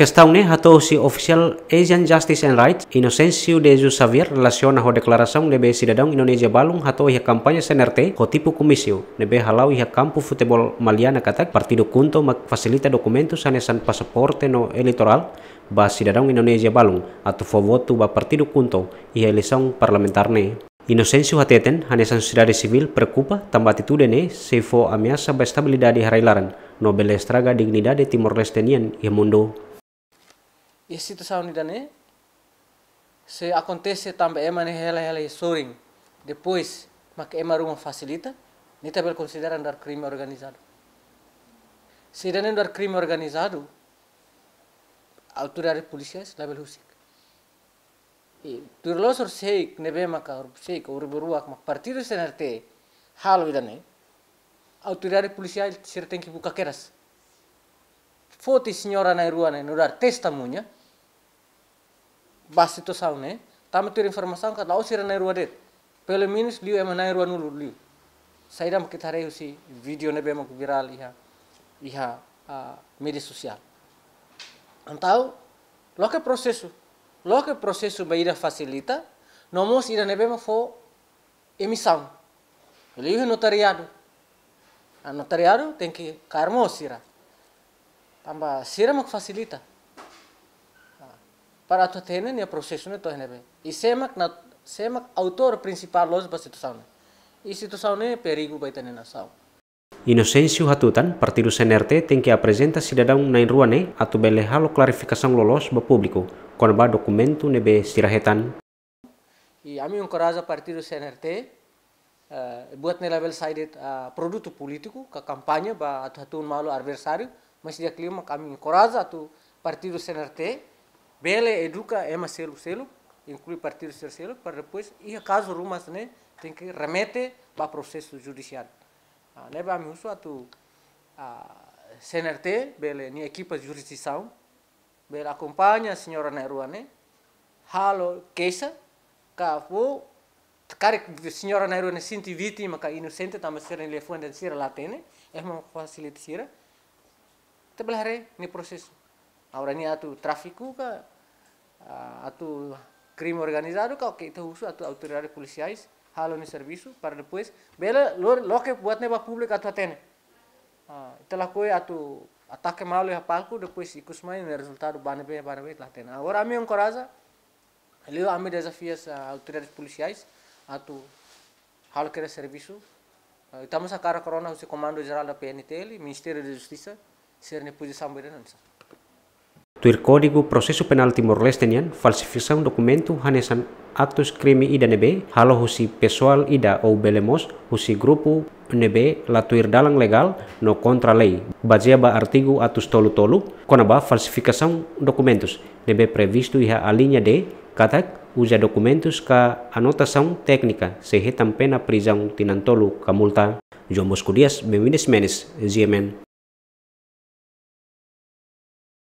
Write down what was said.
questão atau si si official Asian Justice and Rights, Innocencio de Jesus Xavier relaciona ho declaração de Indonesia Balung atau a kampanye senerte cotipo comissio, nebe halau ia kampu futebol maliana katak partido kunto mak fasilita documentos sanesan pasaporte no elitoral ba sidadong Indonesia Balung atau voto ba partido kunto ia eleição parlamentar ne. Inosensio Hateten, hanesan sociedade sivil perkupa tambah atitude ne sevo amiasa ameaça ba estabilidade harailaran, nobel estraga dignidade Timor-Leste e mundo esse tu sauni dane se acontece também ema ne hela hela soring depois mak ema rumah facilita ni tabel consideran dar crime organizado se dane dar crime organizado autoridade policiais label husik e turlosor seik nebe mak or seik or beruak mak partido senarte halo dane autoridade policiais ser tem que buka keras Foto senhora na rua, né? No testemunha, basito salne tama ter informação ka lau sira nairu adet pelo menos liu é nairu anulu liu saíram que tarei usi vídeo ne bemo viral iha iha a ah, mídia social então logo o processo logo o processo ba ira facilita nomos ira ne bemo fo emissão liu notariado a ah, notariado tem que carmo sira tamba sira mak facilita para το θέλουν να προσθέσουν το ένεπε. Η ΣΕΜΑΚ, να, ΣΕΜΑΚ autor principal λόγος βασιτουσάουν. Η σιτουσάουν περίγου που ήταν ένα σάου. Inocencio Hatutan, partido CNRT, tem que apresenta cidadão na Inruane a belehalo clarificação lolos ba público, conba documento nebe sirahetan. E a mim encoraja partido CNRT uh, eh, buat saidet a uh, eh, produto político, ka kampanye ba atu hatun malu adversário, mas dia klima kami encoraja tu partido CNRT Bela educa é uma selo selo, inclui partido ser selo, para depois, e caso rumas, né, tem que remete para o processo judicial. Ah, né, vamos usar tu a CNRT, bele, ni equipa de jurisdição, acompanha a senhora na né, halo queixa, que a senhora na rua, né, vítima, que inocente, também ser em telefone, ser lá tem, né, é uma facilitação, te belaré, ne processo aurani atu tráfico ka atu crime organizado ka que te uso atu autoridades policiais halo ni serviço para depois bela lo, lo que buat neba público atu atene ah itulah koi atu ataque mal e palco depois ikus main resultado banebe banebe lá atene agora ami encoraja ele ami desafias autoridades policiais atu halo que serviço Estamos a cara corona, o comando geral da PNT, Ministério da Justiça, ser na posição beira Tuir prosesu Ειρκόντικο Προσέσου Leste Τιμορλέστενιαν falsifikasi dokumentu hanesan atus krimi ida nebe, halo husi pessoal ida ou belemos husi grupu nebe latuir dalang legal no kontra lei, bazia ba artigu atus tolu tolu, konaba falsifikasi dokumentus nebe previstu iha alinya de katak uja dokumentus ka anotasaun teknika se pena prizang tinantolu ka multa. Jombos Kudias, Bemines Menes Ziemen.